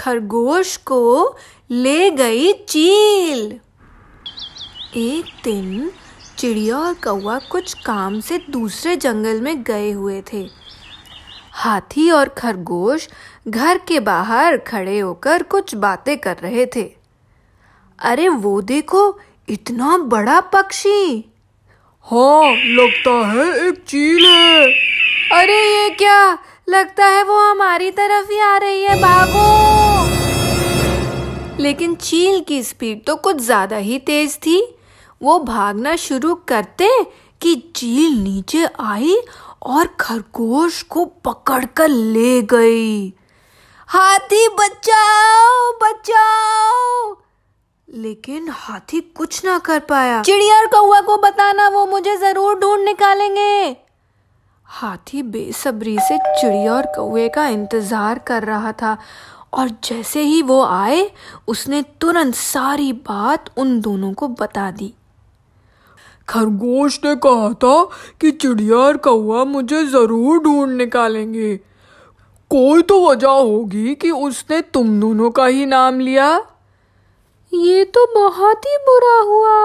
खरगोश को ले गई चील एक दिन चिड़िया और कौआ कुछ काम से दूसरे जंगल में गए हुए थे हाथी और खरगोश घर के बाहर खड़े होकर कुछ बातें कर रहे थे अरे वो देखो इतना बड़ा पक्षी हाँ लगता है एक चील है अरे ये क्या लगता है वो हमारी तरफ ही आ रही है भागो लेकिन चील की स्पीड तो कुछ ज्यादा ही तेज थी वो भागना शुरू करते कि चील नीचे आई और खरगोश को पकड़कर ले गई हाथी बचाओ बचाओ लेकिन हाथी कुछ ना कर पाया चिड़िया और कौआ को बताना वो मुझे जरूर ढूंढ निकालेंगे हाथी बेसब्री से चिड़िया और कौए का इंतज़ार कर रहा था और जैसे ही वो आए उसने तुरंत सारी बात उन दोनों को बता दी खरगोश ने कहा था कि चिड़िया और कौआ मुझे ज़रूर ढूंढ निकालेंगे कोई तो वजह होगी कि उसने तुम दोनों का ही नाम लिया ये तो बहुत ही बुरा हुआ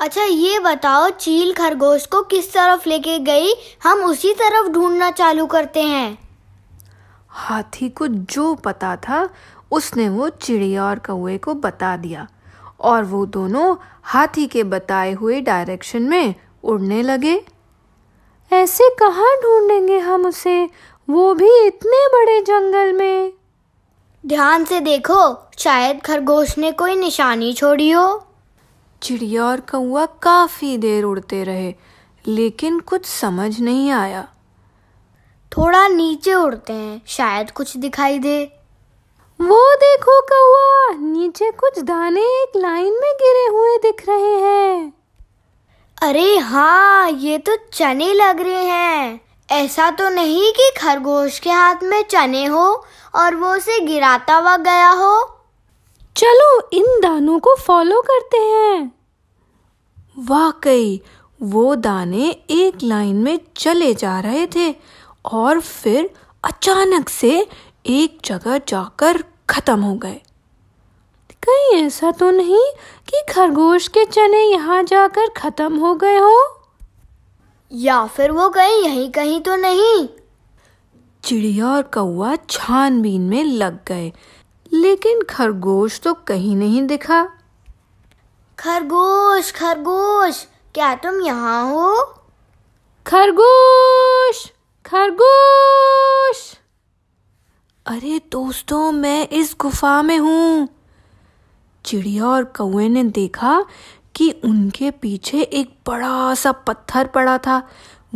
अच्छा ये बताओ चील खरगोश को किस तरफ लेके गई हम उसी तरफ ढूंढना चालू करते हैं हाथी को जो पता था उसने वो चिड़िया और कौए को बता दिया और वो दोनों हाथी के बताए हुए डायरेक्शन में उड़ने लगे ऐसे कहाँ ढूंढेंगे हम उसे वो भी इतने बड़े जंगल में ध्यान से देखो शायद खरगोश ने कोई निशानी छोड़ी हो चिड़िया और कौआ काफ़ी देर उड़ते रहे लेकिन कुछ समझ नहीं आया थोड़ा नीचे उड़ते हैं शायद कुछ दिखाई दे वो देखो कौआ नीचे कुछ दाने एक लाइन में गिरे हुए दिख रहे हैं अरे हाँ ये तो चने लग रहे हैं ऐसा तो नहीं कि खरगोश के हाथ में चने हो और वो उसे गिराता हुआ गया हो चलो इन दानों को फॉलो करते हैं वाकई वो दाने एक लाइन में चले जा रहे थे और फिर अचानक से एक जगह जाकर खत्म हो गए कहीं ऐसा तो नहीं कि खरगोश के चने यहाँ जाकर खत्म हो गए हो या फिर वो कहीं यहीं कहीं तो नहीं चिड़िया और कौआ छानबीन में लग गए लेकिन खरगोश तो कहीं नहीं दिखा खरगोश खरगोश क्या तुम यहाँ हो खरगोश खरगोश अरे दोस्तों मैं इस गुफा में हूँ चिड़िया और कौए ने देखा कि उनके पीछे एक बड़ा सा पत्थर पड़ा था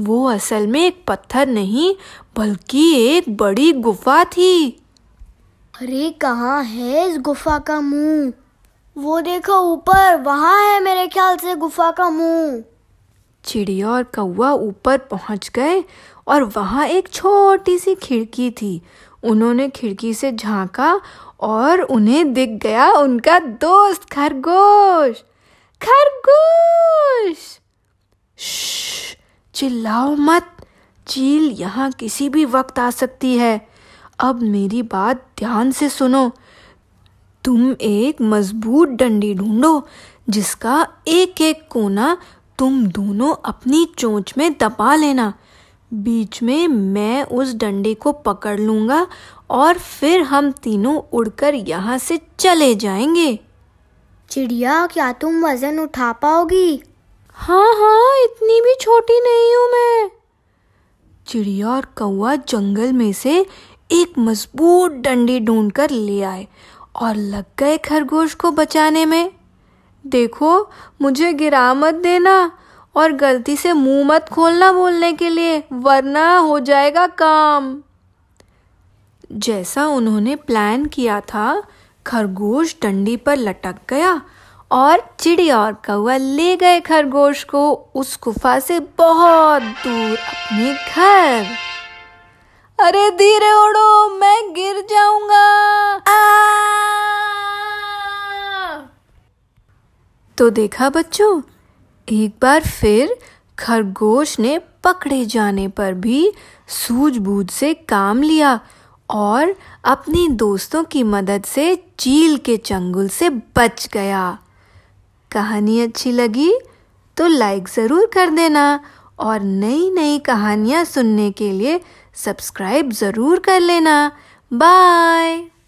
वो असल में एक पत्थर नहीं बल्कि एक बड़ी गुफा थी अरे कहाँ है इस गुफा का मुंह वो देखो ऊपर वहाँ है मेरे ख्याल से गुफा का मुंह चिड़िया और कौआ ऊपर पहुंच गए और वहाँ एक छोटी सी खिड़की थी उन्होंने खिड़की से झांका और उन्हें दिख गया उनका दोस्त खरगोश खरगोश चिल्लाओ मत चील यहाँ किसी भी वक्त आ सकती है अब मेरी बात ध्यान से सुनो तुम एक मजबूत डंडी ढूंढो जिसका एक एक कोना तुम दोनों अपनी चोंच में दबा लेना बीच में मैं उस डंडे को पकड़ लूंगा और फिर हम तीनों उड़कर यहाँ से चले जाएंगे चिड़िया क्या तुम वजन उठा पाओगी हाँ हाँ इतनी भी छोटी नहीं हूँ मैं चिड़िया और कौआ जंगल में से एक मजबूत डंडी ढूंढकर ले आए और लग गए खरगोश को बचाने में देखो मुझे गिरा मत देना और गलती से मुंह मत खोलना बोलने के लिए वरना हो जाएगा काम जैसा उन्होंने प्लान किया था खरगोश डंडी पर लटक गया और चिड़िया और कौआ ले गए खरगोश को उस गुफा से बहुत दूर अपने घर अरे धीरे उड़ो मैं गिर जाऊंगा तो देखा बच्चों एक बार फिर खरगोश ने पकड़े जाने पर भी सूझबूझ से काम लिया और अपने दोस्तों की मदद से चील के चंगुल से बच गया कहानी अच्छी लगी तो लाइक ज़रूर कर देना और नई नई कहानियाँ सुनने के लिए सब्सक्राइब ज़रूर कर लेना बाय